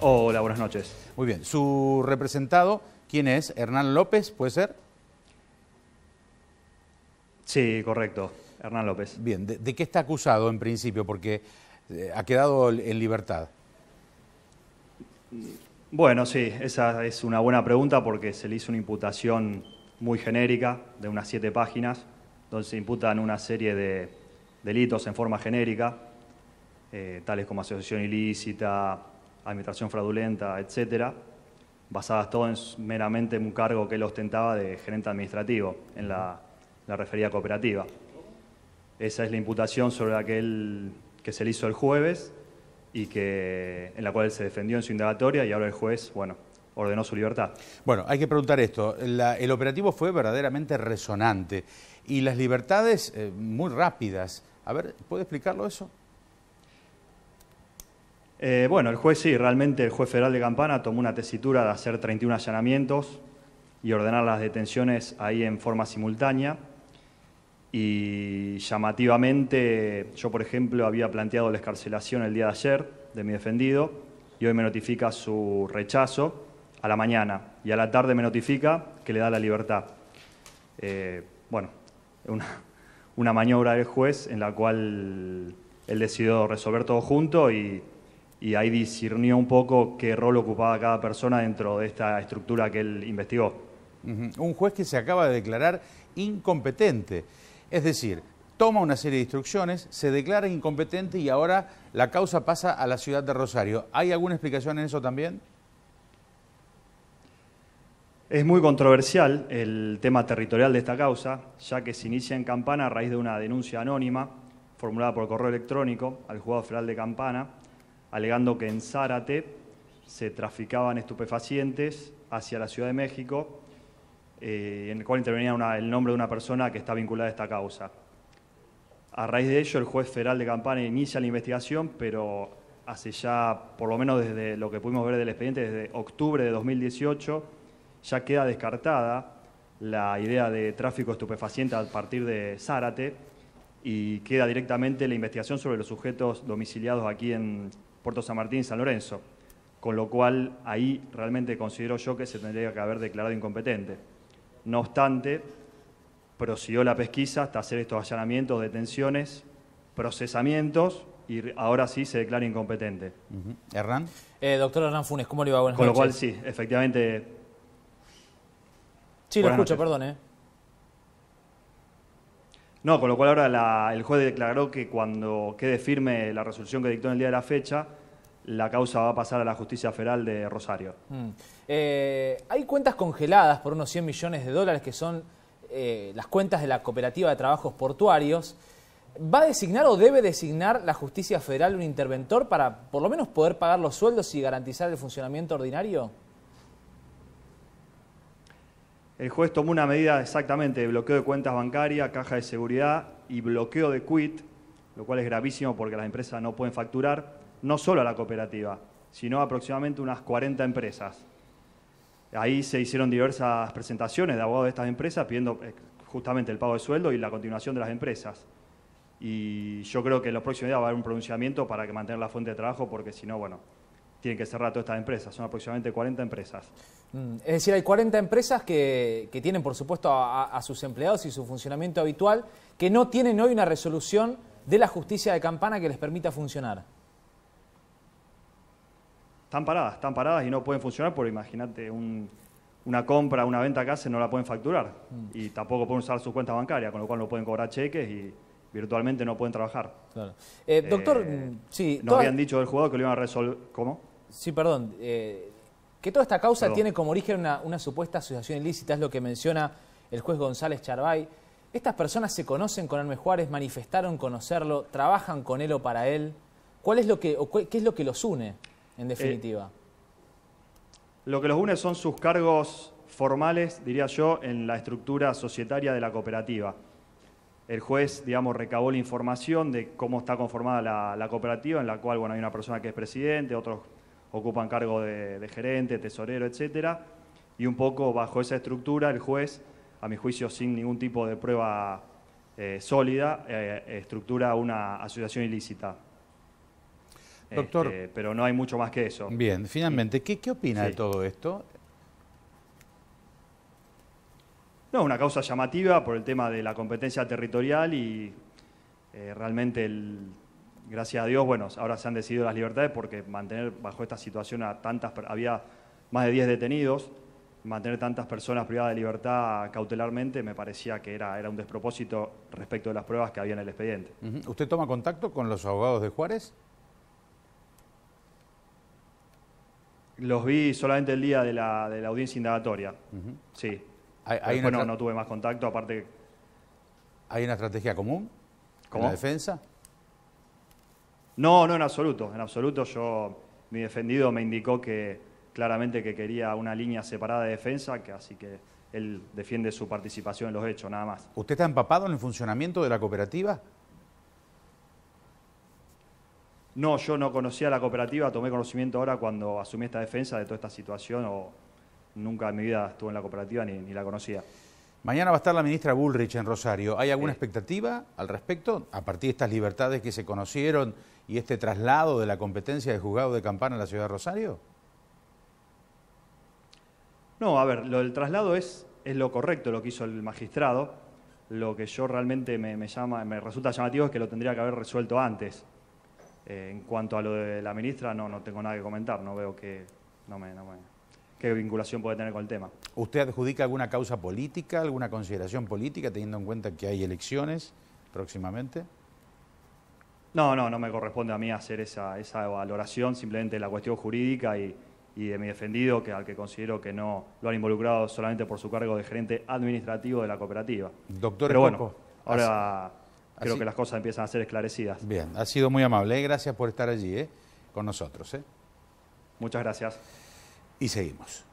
Hola, buenas noches. Muy bien, su representado, ¿quién es? Hernán López, ¿puede ser? Sí, correcto, Hernán López. Bien, ¿de, qué está acusado en principio? Porque eh, ha quedado en libertad. Bueno, sí, esa es una buena pregunta porque se le hizo una imputación muy genérica, de unas siete páginas, donde se imputan una serie de delitos en forma genérica, eh, tales como asociación ilícita, administración fraudulenta, etcétera, basadas todo en, meramente en un cargo que él ostentaba de gerente administrativo en la, referida cooperativa. Esa es la imputación sobre la que, se le hizo el jueves y en la cual él se defendió en su indagatoria y ahora el juez, bueno, ordenó su libertad. Bueno, hay que preguntar esto. el operativo fue verdaderamente resonante y las libertades eh, muy rápidas. A ver, ¿puede explicarlo eso? Eh, bueno, el juez sí, realmente el juez federal de Campana tomó una tesitura de hacer 31 allanamientos y ordenar las detenciones ahí en forma simultánea. Y llamativamente, yo por ejemplo había planteado la escarcelación el día de ayer de mi defendido y hoy me notifica su rechazo a la mañana y a la tarde me notifica que le da la libertad. Eh, bueno, una maniobra del juez en la cual él decidió resolver todo junto y y ahí discernió un poco qué rol ocupaba cada persona dentro de esta estructura que él investigó. Un juez que se acaba de declarar incompetente, es decir, toma una serie de instrucciones, se declara incompetente y ahora la causa pasa a la ciudad de Rosario. ¿Hay alguna explicación en eso también? Es muy controversial el tema territorial de esta causa, ya que se inicia en Campana a raíz de una denuncia anónima formulada por correo electrónico al juzgado federal de Campana, alegando que en Zárate se traficaban estupefacientes hacia la Ciudad de México, eh, en el cual intervenía el nombre de una persona que está vinculada a esta causa. A raíz de ello, el juez federal de Campana inicia la investigación, pero hace ya, por lo menos desde lo que pudimos ver del expediente, desde octubre de 2018, ya queda descartada la idea de tráfico estupefaciente a partir de Zárate y queda directamente la investigación sobre los sujetos domiciliados aquí en Puerto San Martín y San Lorenzo, con lo cual ahí realmente considero yo que se tendría que haber declarado incompetente. No obstante, prosiguió la pesquisa hasta hacer estos allanamientos, detenciones, procesamientos y ahora sí se declara incompetente. Hernán. Eh, doctor Hernán Funes, ¿cómo le va? Buenas Con lo cual sí, efectivamente. Sí, lo escucho, perdón. ¿eh? No, con lo cual ahora el juez declaró que cuando quede firme la resolución que dictó en el día de la fecha, la causa va a pasar a la justicia federal de Rosario. Mm. Eh, hay cuentas congeladas por unos 100 millones de dólares que son eh, las cuentas de la Cooperativa de Trabajos Portuarios. ¿Va a designar o debe designar la justicia federal un interventor para por lo menos poder pagar los sueldos y garantizar el funcionamiento ordinario? El juez tomó una medida exactamente de bloqueo de cuentas bancarias, caja de seguridad y bloqueo de quit, lo cual es gravísimo porque las empresas no pueden facturar, no solo a la cooperativa, sino a aproximadamente unas 40 empresas. Ahí se hicieron diversas presentaciones de abogados de estas empresas pidiendo eh, justamente el pago de sueldo y la continuación de las empresas. Y yo creo que en los próximos días va a haber un pronunciamiento para que mantener la fuente de trabajo, porque si no, bueno, tienen que cerrar todas estas empresas, son aproximadamente 40 empresas. Mm, es decir, hay 40 empresas que, tienen, por supuesto, a, sus empleados y su funcionamiento habitual, que no tienen hoy una resolución de la justicia de campana que les permita funcionar. Están paradas, están paradas y no pueden funcionar porque imagínate una compra, una venta que hacen no la pueden facturar mm. y tampoco pueden usar su cuenta bancaria, con lo cual no pueden cobrar cheques y, virtualmente no pueden trabajar. Claro. Eh, doctor, eh, sí. habían dicho del jugador que lo iban a resolver. ¿Cómo? Sí, perdón. Eh, que toda esta causa tiene como origen una, supuesta asociación ilícita, es lo que menciona el juez González Charvay. Estas personas se conocen con Hermes Juárez, manifestaron conocerlo, trabajan con él o para él. ¿Cuál es lo que, qué, es lo que los une, en definitiva? Eh, lo que los une son sus cargos formales, diría yo, en la estructura societaria de la cooperativa. El juez, digamos, recabó la información de cómo está conformada la, la cooperativa, en la cual, bueno, hay una persona que es presidente, otros ocupan cargo de, gerente, tesorero, etcétera. Y un poco bajo esa estructura, el juez, a mi juicio, sin ningún tipo de prueba eh, sólida, eh, estructura una asociación ilícita. Doctor. Este, pero no hay mucho más que eso. Bien, finalmente, ¿qué, opina de todo esto? No, una causa llamativa por el tema de la competencia territorial y eh, realmente el gracias a Dios, bueno, ahora se han decidido las libertades porque mantener bajo esta situación a tantas, había más de 10 detenidos, mantener tantas personas privadas de libertad cautelarmente me parecía que era, era un despropósito respecto de las pruebas que había en el expediente. ¿Usted toma contacto con los abogados de Juárez? Los vi solamente el día de la, audiencia indagatoria, sí. Bueno, ah, no, tuve más contacto, aparte... ¿Hay una estrategia común? ¿Cómo? la defensa? No, no en absoluto, en absoluto. Yo, mi defendido me indicó que claramente que quería una línea separada de defensa, que así que él defiende su participación en los hechos, nada más. ¿Usted está empapado en el funcionamiento de la cooperativa? No, yo no conocía la cooperativa, tomé conocimiento ahora cuando asumí esta defensa de toda esta situación o nunca en mi vida estuve en la cooperativa ni la conocía. Mañana va a estar la ministra Bullrich en Rosario. ¿Hay alguna expectativa al respecto? A partir de estas libertades que se conocieron y este traslado de la competencia de juzgado de campana en la ciudad de Rosario? No, a ver, lo del traslado es, es lo correcto, lo que hizo el magistrado. Lo que yo realmente me, llama, me resulta llamativo es que lo tendría que haber resuelto antes. Eh, en cuanto a lo de la ministra, no, no tengo nada que comentar, no veo que. no me, qué vinculación puede tener con el tema. ¿Usted adjudica alguna causa política, alguna consideración política, teniendo en cuenta que hay elecciones próximamente? No, no, no me corresponde a mí hacer esa, valoración, simplemente la cuestión jurídica y, de mi defendido, que al que considero que no lo han involucrado solamente por su cargo de gerente administrativo de la cooperativa. Doctor bueno, ahora creo que las cosas empiezan a ser esclarecidas. Bien, ha sido muy amable. ¿eh? Gracias por estar allí ¿eh? con nosotros. ¿eh? Muchas gracias y seguimos.